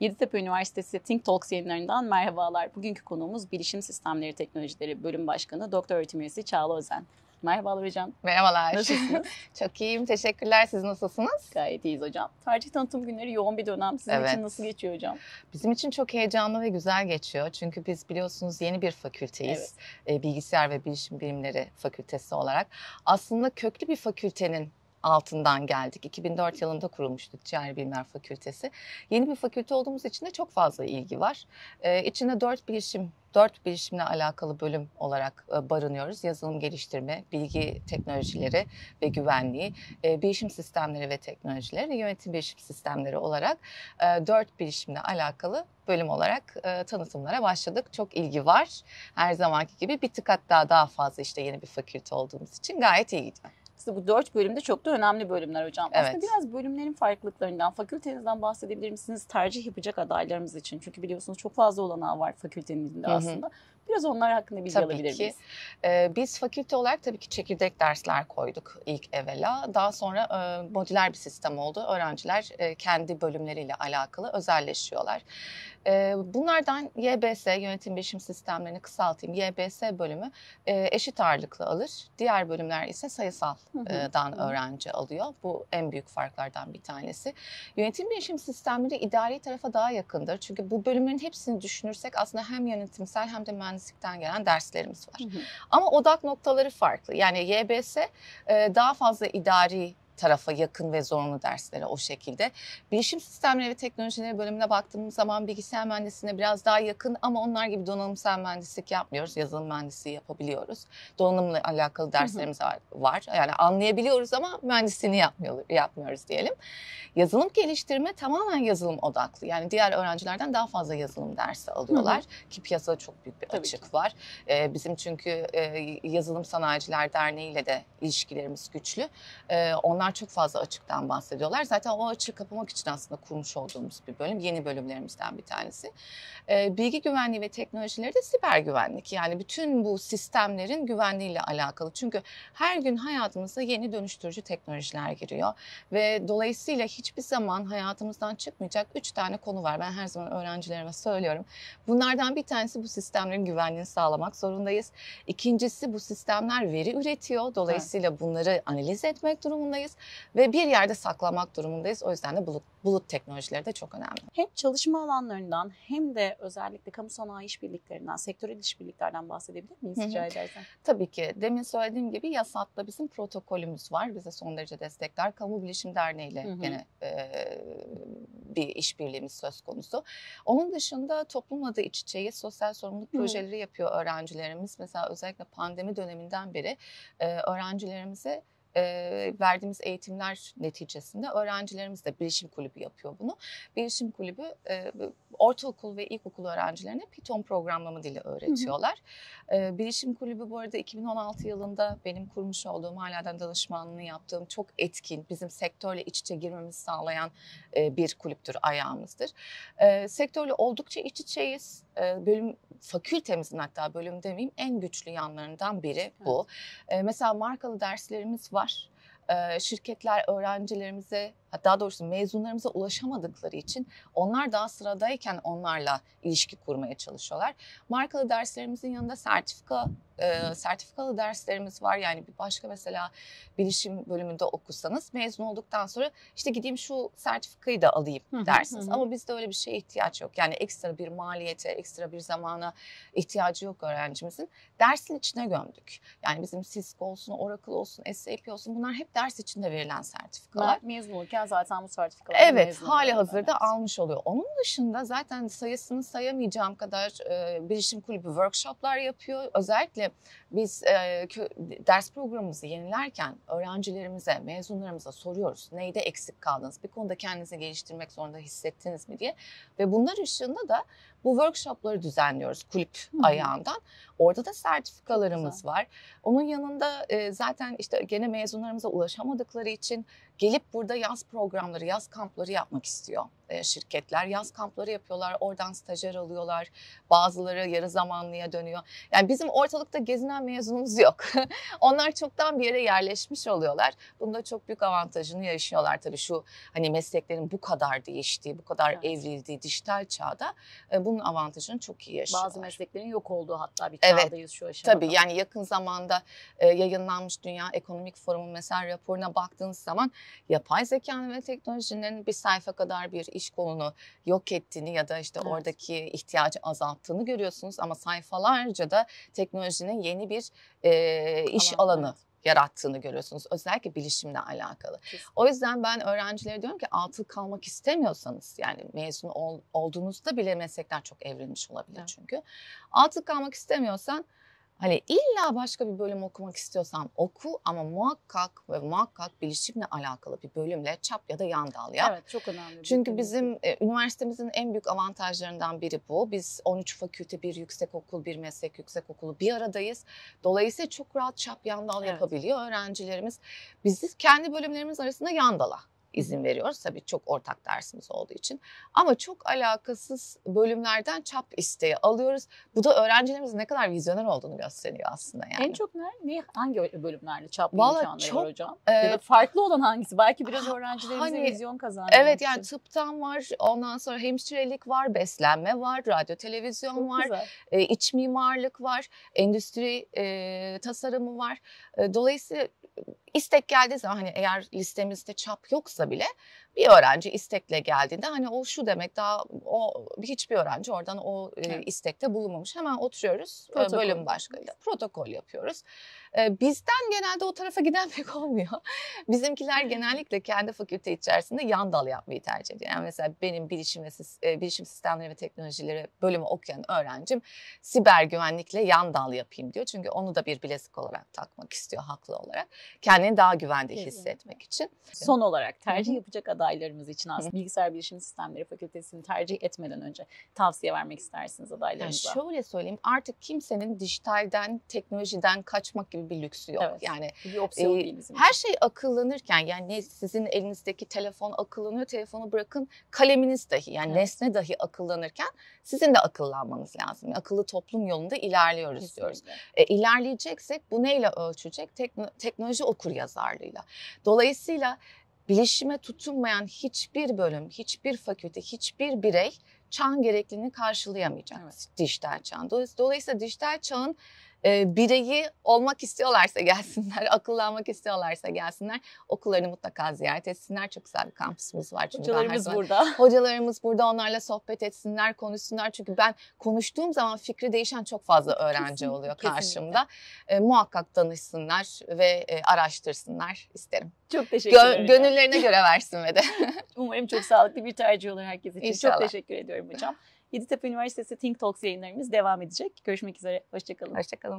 Yeditepe Üniversitesi Think Talks yayınlarından merhabalar. Bugünkü konuğumuz Bilişim Sistemleri Teknolojileri Bölüm Başkanı Doktor Öğretim Üyesi Çağla Özen. Merhabalar hocam. Merhabalar. Nasılsınız? Çok iyiyim. Teşekkürler. Siz nasılsınız? Gayet iyiyiz hocam. Tercih tanıtım günleri yoğun bir dönem. Sizin evet. için nasıl geçiyor hocam? Bizim için çok heyecanlı ve güzel geçiyor. Çünkü biz biliyorsunuz yeni bir fakülteyiz. Evet. Ee, bilgisayar ve Bilişim Bilimleri Fakültesi olarak. Aslında köklü bir fakültenin altından geldik. 2004 yılında kurulmuştu Ticari Bilimler Fakültesi. Yeni bir fakülte olduğumuz için de çok fazla ilgi var. Ee, içinde dört bilişim, dört bilişimle alakalı bölüm olarak e, barınıyoruz. Yazılım geliştirme, bilgi teknolojileri ve güvenliği, e, bilişim sistemleri ve teknolojileri, yönetim bilişim sistemleri olarak e, dört bilişimle alakalı bölüm olarak e, tanıtımlara başladık. Çok ilgi var. Her zamanki gibi bir tık hatta daha fazla işte yeni bir fakülte olduğumuz için gayet iyi gidiyor aslında bu dört bölümde çok da önemli bölümler hocam. Evet. Aslında biraz bölümlerin farklılıklarından, fakültenizden bahsedebilir misiniz tercih yapacak adaylarımız için? Çünkü biliyorsunuz çok fazla olanağı var de aslında. Hı hı. Biraz onlar hakkında bilgi tabii alabilir ki. Ee, biz fakülte olarak tabii ki çekirdek dersler koyduk ilk evvela. Daha sonra e, modüler bir sistem oldu. Öğrenciler e, kendi bölümleriyle alakalı özelleşiyorlar. Ee, bunlardan YBS, yönetim bilişim sistemlerini kısaltayım, YBS bölümü e, eşit ağırlıklı alır. Diğer bölümler ise sayısaldan hı öğrenci alıyor. Bu en büyük farklardan bir tanesi. Yönetim bilişim sistemleri idari tarafa daha yakındır. Çünkü bu bölümlerin hepsini düşünürsek aslında hem yönetimsel hem de mühendislikten gelen derslerimiz var. Ama odak noktaları farklı. Yani YBS daha fazla idari tarafa yakın ve zorunlu derslere o şekilde. Bilişim Sistemleri ve Teknolojileri bölümüne baktığımız zaman bilgisayar mühendisliğine biraz daha yakın ama onlar gibi donanımsal mühendislik yapmıyoruz. Yazılım mühendisliği yapabiliyoruz. Donanımla alakalı derslerimiz var. Yani anlayabiliyoruz ama mühendisliğini yapmıyor, yapmıyoruz diyelim. Yazılım geliştirme tamamen yazılım odaklı. Yani diğer öğrencilerden daha fazla yazılım dersi alıyorlar. Ki piyasada çok büyük bir Tabii ki. var. Ee, bizim çünkü e, Yazılım Sanayiciler Derneği ile de ilişkilerimiz güçlü. Ee, onlar onlar çok fazla açıktan bahsediyorlar. Zaten o açığı kapamak için aslında kurmuş olduğumuz bir bölüm. Yeni bölümlerimizden bir tanesi. Ee, bilgi güvenliği ve teknolojileri de siber güvenlik. Yani bütün bu sistemlerin güvenliğiyle alakalı. Çünkü her gün hayatımıza yeni dönüştürücü teknolojiler giriyor. Ve dolayısıyla hiçbir zaman hayatımızdan çıkmayacak üç tane konu var. Ben her zaman öğrencilerime söylüyorum. Bunlardan bir tanesi bu sistemlerin güvenliğini sağlamak zorundayız. İkincisi bu sistemler veri üretiyor. Dolayısıyla bunları analiz etmek durumundayız ve bir yerde saklamak durumundayız. O yüzden de bulut, bulut teknolojileri de çok önemli. Hem çalışma alanlarından hem de özellikle kamu sanayi işbirliklerinden, sektör işbirliklerden bahsedebilir miyiz rica edersen? Tabii ki. Demin söylediğim gibi YASAT'ta bizim protokolümüz var. Bize son derece destekler. Kamu Bilişim Derneği ile yine e, bir işbirliğimiz söz konusu. Onun dışında toplumla da iç içeyiz. Sosyal sorumluluk projeleri yapıyor öğrencilerimiz. Mesela özellikle pandemi döneminden beri e, öğrencilerimize e, verdiğimiz eğitimler neticesinde öğrencilerimiz de bilişim kulübü yapıyor bunu. Bilişim kulübü e, ortaokul ve ilkokul öğrencilerine Python programlama dili öğretiyorlar. Hı hı. E, bilişim kulübü bu arada 2016 yılında benim kurmuş olduğum haladan danışmanlığını yaptığım çok etkin, bizim sektörle iç içe girmemizi sağlayan e, bir kulüptür, ayağımızdır. E, sektörle oldukça iç içeyiz. E, bölüm fakültemizin hatta bölüm demeyeyim en güçlü yanlarından biri bu. Evet. E, mesela markalı derslerimiz var var. Şirketler öğrencilerimize hatta doğrusu mezunlarımıza ulaşamadıkları için onlar daha sıradayken onlarla ilişki kurmaya çalışıyorlar. Markalı derslerimizin yanında sertifika e, sertifikalı derslerimiz var. Yani bir başka mesela bilişim bölümünde okusanız mezun olduktan sonra işte gideyim şu sertifikayı da alayım dersiniz. Ama bizde öyle bir şeye ihtiyaç yok. Yani ekstra bir maliyete, ekstra bir zamana ihtiyacı yok öğrencimizin. Dersin içine gömdük. Yani bizim Cisco olsun, Oracle olsun, SAP olsun bunlar hep ders içinde verilen sertifikalar. Mezun olurken zaten bu sertifikalar Evet, hali hazırda evet. almış oluyor. Onun dışında zaten sayısını sayamayacağım kadar e, bilişim kulübü workshoplar yapıyor. Özellikle biz e, ders programımızı yenilerken öğrencilerimize, mezunlarımıza soruyoruz. Neyde eksik kaldınız? Bir konuda kendinizi geliştirmek zorunda hissettiniz mi diye. Ve bunlar ışığında da bu workshopları düzenliyoruz kulüp hı ayağından. Orada da sertifikalarımız var. Onun yanında e, zaten işte gene mezunlarımıza ulaşamadıkları için gelip burada yaz programları, yaz kampları yapmak istiyor e, şirketler. Yaz kampları yapıyorlar, oradan stajyer alıyorlar. Bazıları yarı zamanlıya dönüyor. Yani bizim ortalıkta gezinen mezunumuz yok. Onlar çoktan bir yere yerleşmiş oluyorlar. Bunda çok büyük avantajını yaşıyorlar tabii şu hani mesleklerin bu kadar değiştiği, bu kadar evet. evrildiği dijital çağda. E, bunun avantajını çok iyi yaşıyorlar. Bazı mesleklerin yok olduğu hatta bir çağdayız şu aşamada. Tabii yani yakın zamanda e, yayınlanmış Dünya Ekonomik Forumu mesela raporuna baktığınız zaman yapay zekanın ve teknolojinin bir sayfa kadar bir iş kolunu yok ettiğini ya da işte evet. oradaki ihtiyacı azalttığını görüyorsunuz ama sayfalarca da teknolojinin yeni bir e, iş alanı, alanı yarattığını görüyorsunuz. Özellikle bilişimle alakalı. Kesinlikle. O yüzden ben öğrencilere diyorum ki altı kalmak istemiyorsanız yani mezun ol, olduğunuzda bile meslekler çok evrilmiş olabilir evet. çünkü. Altı kalmak istemiyorsan Hani illa başka bir bölüm okumak istiyorsan oku ama muhakkak ve muhakkak bilişimle alakalı bir bölümle çap ya da yan dal yap. Evet çok önemli. Çünkü bizim e, üniversitemizin en büyük avantajlarından biri bu. Biz 13 fakülte, bir yüksek okul bir meslek yüksek okulu bir aradayız. Dolayısıyla çok rahat çap yan dal evet. yapabiliyor öğrencilerimiz. Biz kendi bölümlerimiz arasında yan dala izin veriyoruz. Tabii çok ortak dersimiz olduğu için. Ama çok alakasız bölümlerden çap isteği alıyoruz. Bu da öğrencilerimizin ne kadar vizyoner olduğunu gösteriyor aslında yani. En çok ne, ne hangi bölümlerde çap imkanları var hocam? E, ya da farklı olan hangisi? Belki biraz öğrencilerimize hani, vizyon kazandırmak Evet için. yani tıptan var, ondan sonra hemşirelik var, beslenme var, radyo televizyon çok var, e, iç mimarlık var, endüstri e, tasarımı var. E, dolayısıyla istek geldiği zaman hani eğer listemizde çap yoksa bile bir öğrenci istekle geldiğinde hani o şu demek daha o hiçbir öğrenci oradan o e, evet. istekte bulunmamış. Hemen oturuyoruz e, protokol. bölüm başkanıyla protokol yapıyoruz. E, bizden genelde o tarafa giden pek olmuyor. Bizimkiler genellikle kendi fakülte içerisinde yan dal yapmayı tercih ediyor. Yani mesela benim bilişim, ve, bilişim sistemleri ve teknolojileri bölümü okuyan öğrencim siber güvenlikle yan dal yapayım diyor. Çünkü onu da bir bilezik olarak takmak istiyor haklı olarak. Kendini daha güvende hissetmek için. Son olarak tercih yapacak aday adaylarımız için aslında Bilgisayar Bilişim Sistemleri Fakültesini tercih etmeden önce tavsiye vermek istersiniz adaylarımıza? Yani şöyle söyleyeyim artık kimsenin dijitalden, teknolojiden kaçmak gibi bir lüksü yok. Evet, yani bir opsiyon e, değil bizim Her şey akıllanırken yani sizin elinizdeki telefon akıllanıyor, telefonu bırakın kaleminiz dahi yani evet. nesne dahi akıllanırken sizin de akıllanmanız lazım. Akıllı toplum yolunda ilerliyoruz Kesinlikle. diyoruz. E, ilerleyeceksek bu neyle ölçecek? Tekno teknoloji okur yazarlığıyla. Dolayısıyla bilişime tutunmayan hiçbir bölüm, hiçbir fakülte, hiçbir birey çağın gerekliliğini karşılayamayacak evet. dijital çağın. Dolayısıyla dijital çağın e, bireyi olmak istiyorlarsa gelsinler, akıllanmak istiyorlarsa gelsinler. Okullarını mutlaka ziyaret etsinler. Çok güzel bir kampüsümüz var. Çünkü Hocalarımız zaman, burada. Hocalarımız burada onlarla sohbet etsinler, konuşsunlar. Çünkü ben konuştuğum zaman fikri değişen çok fazla öğrenci kesinlikle, oluyor karşımda. E, muhakkak danışsınlar ve e, araştırsınlar isterim. Çok teşekkür ederim. Gö- gönüllerine göre versin ve de. Umarım çok sağlıklı bir tercih olur herkes için. İnşallah. Çok teşekkür ediyorum hocam. Yeditepe Üniversitesi Think Talks yayınlarımız devam edecek. Görüşmek üzere, hoşçakalın. Hoşçakalın.